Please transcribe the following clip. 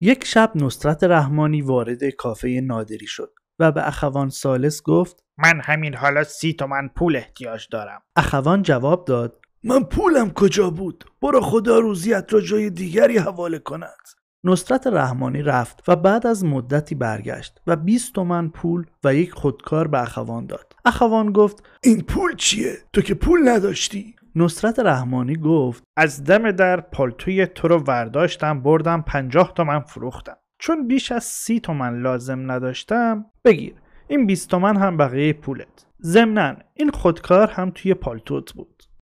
یک شب نصرت رحمانی وارد کافه نادری شد و به اخوان سالس گفت من همین حالا سی تومن پول احتیاج دارم اخوان جواب داد من پولم کجا بود برو خدا روزیت را جای دیگری حواله کند نصرت رحمانی رفت و بعد از مدتی برگشت و 20 تومن پول و یک خودکار به اخوان داد اخوان گفت این پول چیه تو که پول نداشتی نصرت رحمانی گفت از دم در پالتوی تو رو ورداشتم بردم پنجاه تومن فروختم چون بیش از سی تومن لازم نداشتم بگیر این 20 تومن هم بقیه پولت ضمنا این خودکار هم توی پالتوت بود